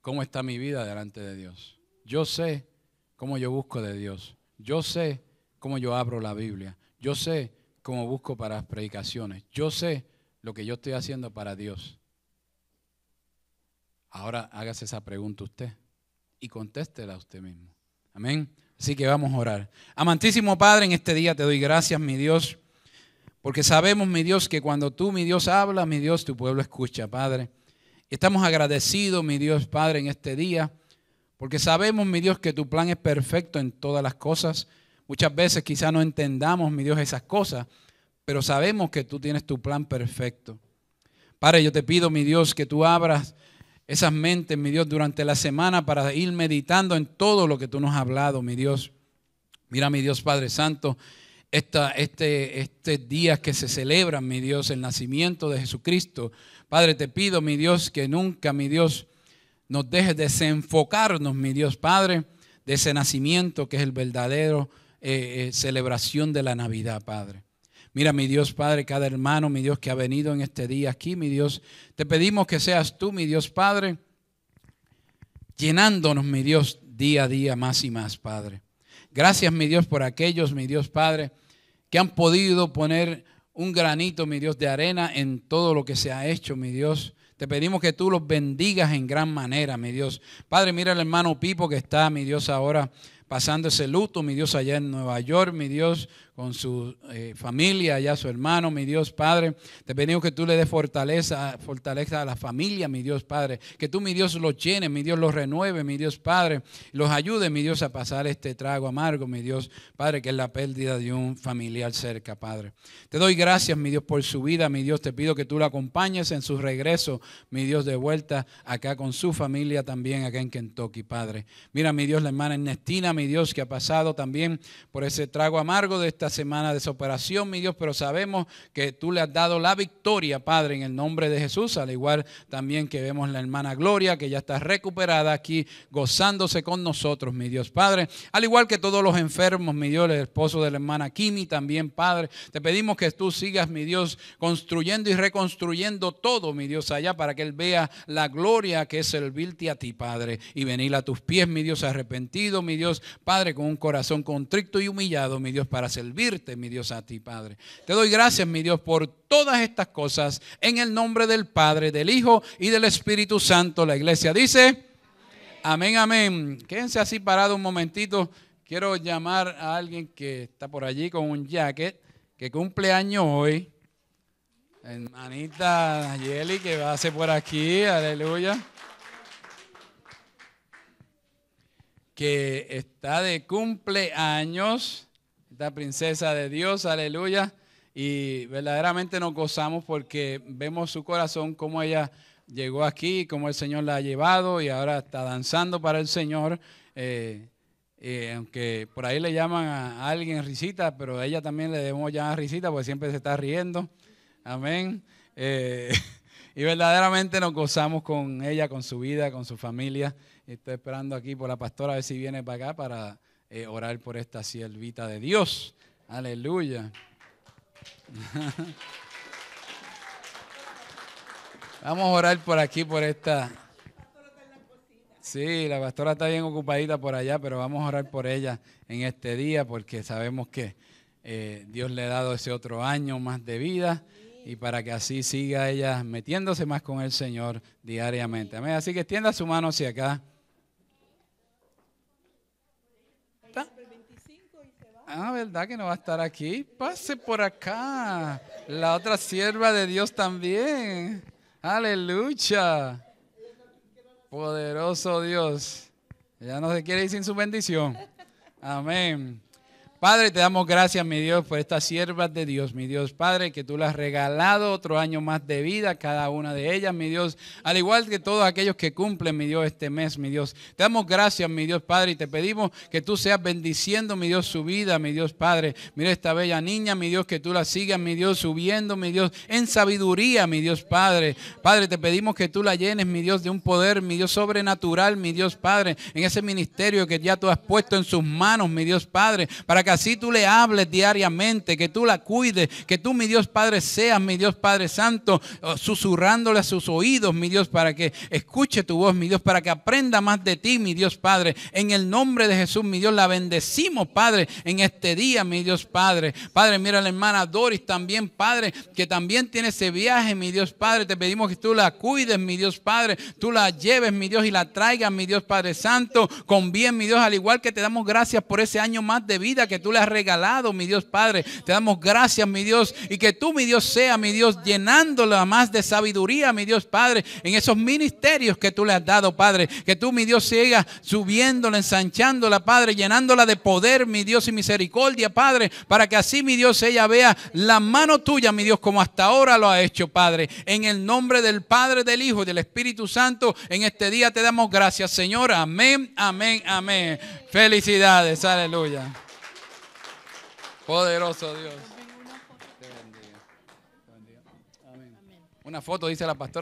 cómo está mi vida delante de Dios. Yo sé cómo yo busco de Dios. Yo sé cómo yo abro la Biblia. Yo sé cómo busco para las predicaciones. Yo sé lo que yo estoy haciendo para Dios. Ahora hágase esa pregunta usted y contéstela usted mismo. Amén. Así que vamos a orar. Amantísimo Padre, en este día te doy gracias, mi Dios, porque sabemos, mi Dios, que cuando tú, mi Dios, hablas, mi Dios, tu pueblo escucha, Padre. Estamos agradecidos, mi Dios, Padre, en este día porque sabemos, mi Dios, que tu plan es perfecto en todas las cosas. Muchas veces quizá no entendamos, mi Dios, esas cosas, pero sabemos que tú tienes tu plan perfecto. Padre, yo te pido, mi Dios, que tú abras esas mentes, mi Dios, durante la semana para ir meditando en todo lo que tú nos has hablado, mi Dios. Mira, mi Dios Padre Santo, esta, este, este día que se celebra, mi Dios, el nacimiento de Jesucristo. Padre, te pido, mi Dios, que nunca, mi Dios, nos dejes desenfocarnos, mi Dios Padre, de ese nacimiento que es el verdadero eh, eh, celebración de la Navidad, Padre. Mira, mi Dios Padre, cada hermano, mi Dios, que ha venido en este día aquí, mi Dios, te pedimos que seas tú, mi Dios Padre, llenándonos, mi Dios, día a día más y más, Padre. Gracias, mi Dios, por aquellos, mi Dios Padre, que han podido poner un granito, mi Dios, de arena en todo lo que se ha hecho, mi Dios, te pedimos que tú los bendigas en gran manera, mi Dios. Padre, mira al hermano Pipo que está, mi Dios, ahora pasando ese luto, mi Dios, allá en Nueva York, mi Dios, con su eh, familia familia, ya su hermano, mi Dios Padre. Te pedimos que tú le des fortaleza, fortaleza a la familia, mi Dios Padre. Que tú, mi Dios, los llenes, mi Dios, los renueve, mi Dios Padre. Los ayude, mi Dios, a pasar este trago amargo, mi Dios Padre, que es la pérdida de un familiar cerca, Padre. Te doy gracias, mi Dios, por su vida, mi Dios. Te pido que tú lo acompañes en su regreso, mi Dios, de vuelta acá con su familia también, acá en Kentucky, Padre. Mira, mi Dios, la hermana Ernestina, mi Dios, que ha pasado también por ese trago amargo de esta semana de operación mi Dios, pero sabemos que tú le has dado la victoria, Padre, en el nombre de Jesús, al igual también que vemos la hermana Gloria, que ya está recuperada aquí, gozándose con nosotros, mi Dios, Padre, al igual que todos los enfermos, mi Dios, el esposo de la hermana Kimi también, Padre, te pedimos que tú sigas, mi Dios, construyendo y reconstruyendo todo, mi Dios, allá para que él vea la gloria que es servirte a ti, Padre, y venir a tus pies, mi Dios, arrepentido, mi Dios, Padre, con un corazón contrito y humillado, mi Dios, para servir servirte, mi Dios, a ti, Padre. Te doy gracias, mi Dios, por todas estas cosas, en el nombre del Padre, del Hijo y del Espíritu Santo. La iglesia dice, amén, amén. Quédense así parado un momentito. Quiero llamar a alguien que está por allí con un jacket, que cumple años hoy. Hermanita Nayeli, que va a ser por aquí, aleluya. que está de cumpleaños esta princesa de Dios, aleluya. Y verdaderamente nos gozamos porque vemos su corazón, cómo ella llegó aquí, cómo el Señor la ha llevado y ahora está danzando para el Señor. Eh, eh, aunque por ahí le llaman a alguien risita, pero a ella también le debemos llamar risita porque siempre se está riendo. Amén. Eh, y verdaderamente nos gozamos con ella, con su vida, con su familia. Estoy esperando aquí por la pastora a ver si viene para acá para eh, orar por esta siervita de Dios. Aleluya. Vamos a orar por aquí, por esta. Sí, la pastora está bien ocupadita por allá, pero vamos a orar por ella en este día porque sabemos que eh, Dios le ha dado ese otro año más de vida y para que así siga ella metiéndose más con el Señor diariamente. Así que extienda su mano hacia acá. Ah, ¿verdad que no va a estar aquí? Pase por acá. La otra sierva de Dios también. Aleluya. Poderoso Dios. Ya no se quiere ir sin su bendición. Amén. Padre, te damos gracias, mi Dios, por estas siervas de Dios, mi Dios Padre, que tú le has regalado otro año más de vida, cada una de ellas, mi Dios, al igual que todos aquellos que cumplen, mi Dios, este mes, mi Dios. Te damos gracias, mi Dios Padre, y te pedimos que tú seas bendiciendo, mi Dios, su vida, mi Dios Padre. Mira esta bella niña, mi Dios, que tú la sigas, mi Dios, subiendo, mi Dios, en sabiduría, mi Dios Padre. Padre, te pedimos que tú la llenes, mi Dios, de un poder, mi Dios, sobrenatural, mi Dios Padre, en ese ministerio que ya tú has puesto en sus manos, mi Dios Padre, para que así tú le hables diariamente, que tú la cuides, que tú, mi Dios Padre, seas, mi Dios Padre Santo, oh, susurrándole a sus oídos, mi Dios, para que escuche tu voz, mi Dios, para que aprenda más de ti, mi Dios Padre. En el nombre de Jesús, mi Dios, la bendecimos, Padre, en este día, mi Dios Padre. Padre, mira la hermana Doris también, Padre, que también tiene ese viaje, mi Dios Padre. Te pedimos que tú la cuides, mi Dios Padre. Tú la lleves, mi Dios, y la traigas, mi Dios Padre Santo, con bien, mi Dios, al igual que te damos gracias por ese año más de vida que tú le has regalado, mi Dios Padre. Te damos gracias, mi Dios, y que tú, mi Dios, sea, mi Dios, llenándola más de sabiduría, mi Dios Padre, en esos ministerios que tú le has dado, Padre. Que tú, mi Dios, sigas subiéndola, ensanchándola, Padre, llenándola de poder, mi Dios, y misericordia, Padre, para que así, mi Dios, ella vea la mano tuya, mi Dios, como hasta ahora lo ha hecho, Padre. En el nombre del Padre, del Hijo y del Espíritu Santo, en este día te damos gracias, Señor. Amén, amén, amén. Felicidades, aleluya. Poderoso Dios. Una foto, dice la pastora.